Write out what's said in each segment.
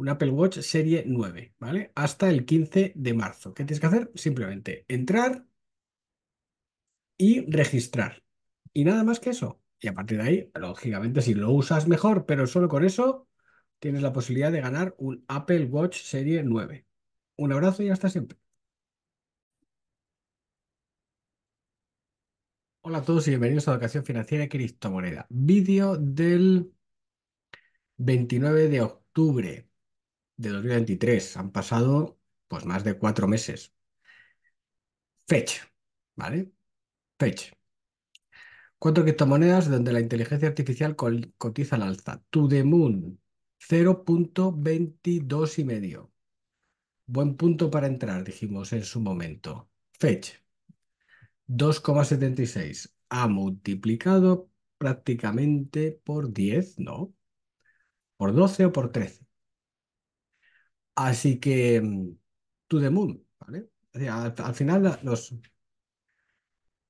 un Apple Watch serie 9, ¿vale? Hasta el 15 de marzo. ¿Qué tienes que hacer? Simplemente entrar y registrar. Y nada más que eso. Y a partir de ahí, lógicamente, si lo usas mejor, pero solo con eso, tienes la posibilidad de ganar un Apple Watch serie 9. Un abrazo y hasta siempre. Hola a todos y bienvenidos a la Educación Financiera Cristo Criptomoneda. Vídeo del 29 de octubre de 2023. Han pasado pues más de cuatro meses. Fetch, ¿vale? Fetch. Cuatro criptomonedas donde la inteligencia artificial cotiza al alza. To the Moon, 0.22 y medio. Buen punto para entrar, dijimos en su momento. Fetch, 2,76. Ha multiplicado prácticamente por 10, ¿no? Por 12 o por 13. Así que, mm, to the moon, ¿vale? Al, final, los,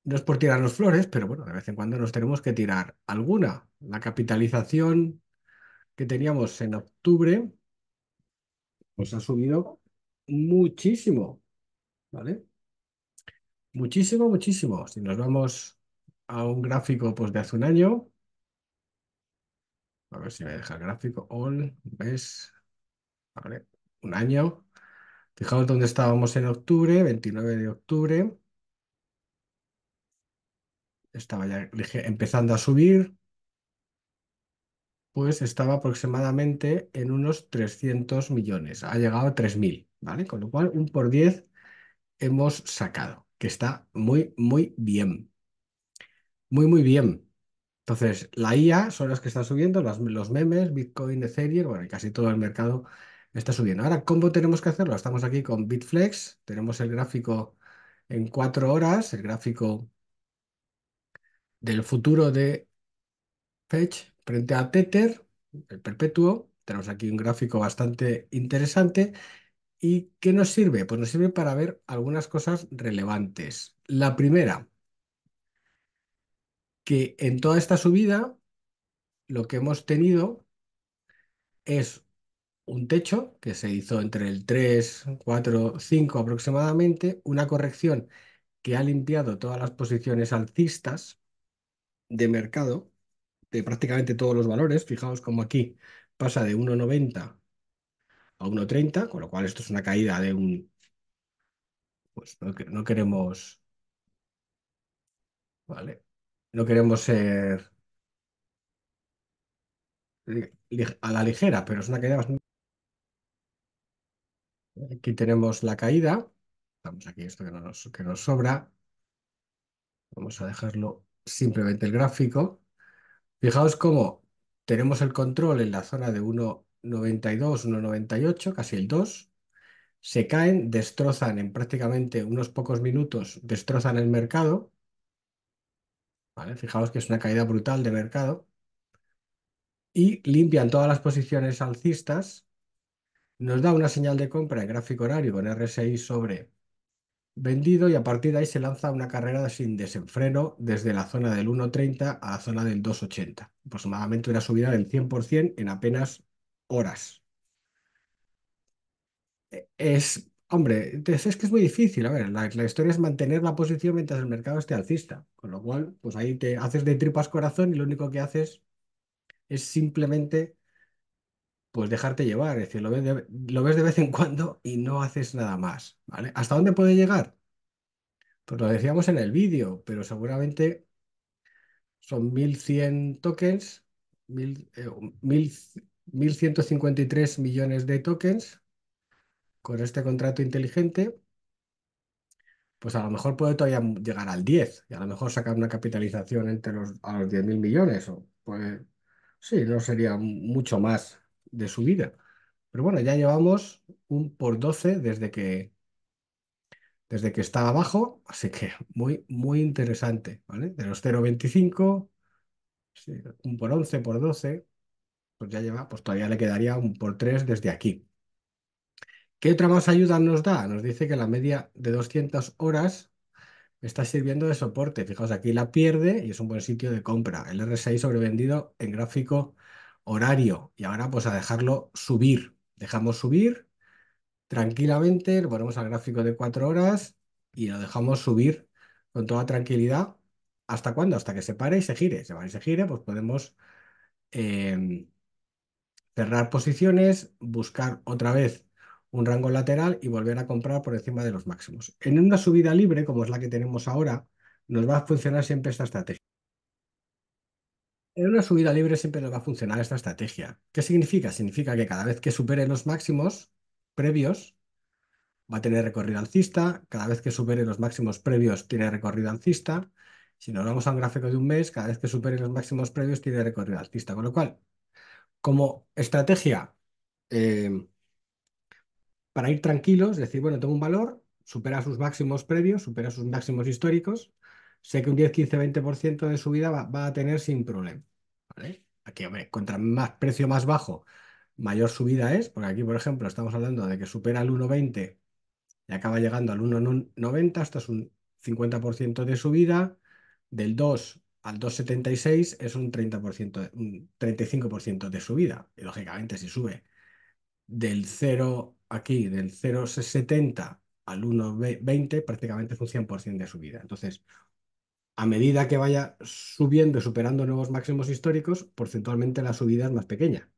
no es por los flores, pero bueno, de vez en cuando nos tenemos que tirar alguna. La capitalización que teníamos en octubre, pues ha subido muchísimo, ¿vale? Muchísimo, muchísimo. Si nos vamos a un gráfico pues, de hace un año, a ver si me deja el gráfico, all, ¿ves? Vale un año. Fijaos dónde estábamos en octubre, 29 de octubre. Estaba ya empezando a subir. Pues estaba aproximadamente en unos 300 millones. Ha llegado a 3.000, ¿vale? Con lo cual, un por 10 hemos sacado, que está muy, muy bien. Muy, muy bien. Entonces, la IA son las que están subiendo, los memes, Bitcoin, Ethereum, bueno, casi todo el mercado está subiendo. Ahora, ¿cómo tenemos que hacerlo? Estamos aquí con Bitflex, tenemos el gráfico en cuatro horas, el gráfico del futuro de Fetch frente a Tether, el perpetuo. Tenemos aquí un gráfico bastante interesante. ¿Y qué nos sirve? Pues nos sirve para ver algunas cosas relevantes. La primera, que en toda esta subida lo que hemos tenido es un techo que se hizo entre el 3, 4, 5 aproximadamente, una corrección que ha limpiado todas las posiciones alcistas de mercado, de prácticamente todos los valores. Fijaos como aquí pasa de 1,90 a 1,30, con lo cual esto es una caída de un... Pues no, no queremos... Vale. No queremos ser eh, a la ligera, pero es una caída bastante... Aquí tenemos la caída. Vamos aquí esto que nos, sobra. Vamos a dejarlo simplemente el gráfico. Fijaos cómo tenemos el control en la zona de 1.92, 1.98, casi el 2. Se caen, destrozan en prácticamente unos pocos minutos, destrozan el mercado. Fijaos que es una caída brutal de mercado. Y limpian todas las posiciones alcistas nos da una señal de compra en gráfico horario con RSI sobre vendido y a partir de ahí se lanza una carrera sin desenfreno desde la zona del 1.30 a la zona del 2.80. Aproximadamente una subida del 100% en apenas horas. Es, hombre, es, que es muy difícil. A ver, la, la, historia es mantener la posición mientras el mercado esté alcista. Con lo cual, pues ahí te haces de tripas corazón y lo único que haces es simplemente pues dejarte llevar, es decir, lo ves, de, vez en cuando y no haces nada más, ¿vale? ¿Hasta dónde puede llegar? Pues lo decíamos en el vídeo, pero seguramente son 1100 tokens, 1000, 1153 eh, millones de tokens con este contrato inteligente, pues a lo mejor puede todavía llegar al 10 y a lo mejor sacar una capitalización entre los, a los 10.000 millones, o pues sí, no sería mucho más de su Pero bueno, ya llevamos un por 12 desde que, desde que está abajo, así que muy, muy interesante, ¿vale? De los 0,25, un por 11, por 12, pues ya lleva, pues todavía le quedaría un por 3 desde aquí. ¿Qué otra más ayuda nos da? Nos dice que la media de 200 horas está sirviendo de soporte. Fijaos, aquí la pierde y es un buen sitio de compra. El RSI sobrevendido en gráfico horario y ahora pues a dejarlo subir. Dejamos subir tranquilamente, lo ponemos al gráfico de cuatro horas y lo dejamos subir con toda tranquilidad. ¿Hasta cuándo? Hasta que se pare y se gire. Se y se gire, pues podemos em, cerrar posiciones, buscar otra vez un rango lateral y volver a comprar por encima de los máximos. En una subida libre, como es la que tenemos ahora, nos va a funcionar siempre esta estrategia. En una subida libre siempre nos va a funcionar esta estrategia. ¿Qué significa? Significa que cada vez que supere los máximos previos, va a tener recorrido alcista. Cada vez que supere los máximos previos, tiene recorrido alcista. Si nos vamos a un gráfico de un mes, cada vez que supere los máximos previos, tiene recorrido alcista. Con lo cual, como estrategia eh, para ir tranquilos, decir, bueno, tengo un valor, supera sus máximos previos, supera sus máximos históricos, sé que un 10, 15, 20% de subida va, a tener sin problema. ¿vale? Aquí, hombre, contra más precio más bajo, mayor subida es, porque aquí, por ejemplo, estamos hablando de que supera el 1,20 y acaba llegando al 1,90, esto es un 50% de subida, del 2 al 2,76 es un 30%, un 35% de subida. Y lógicamente, si sube del 0 aquí, del 0,70 al 1,20, prácticamente es un 100% de subida. Entonces, a medida que vaya subiendo y superando nuevos máximos históricos, porcentualmente la subida es más pequeña.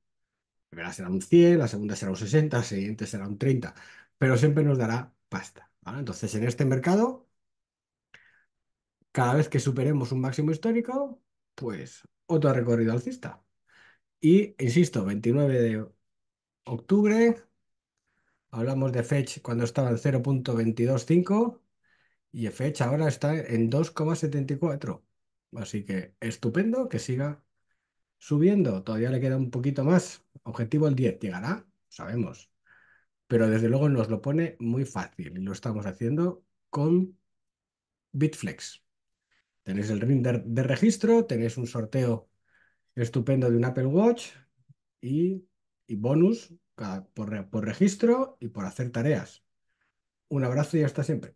La primera será un 100, la segunda será un 60, la siguiente será un 30, pero siempre nos dará pasta. Entonces, en este mercado, cada vez que superemos un máximo histórico, pues otro recorrido alcista. Y, insisto, 29 de octubre, hablamos de Fetch cuando estaba en 0.225 y fecha ahora está en 2,74. Así que estupendo que siga subiendo. Todavía le queda un poquito más. Objetivo el 10. ¿Llegará? Sabemos. Pero desde luego nos lo pone muy fácil y lo estamos haciendo con Bitflex. Tenéis el ring de, registro, tenéis un sorteo estupendo de un Apple Watch y, bonus por, por registro y por hacer tareas. Un abrazo y hasta siempre.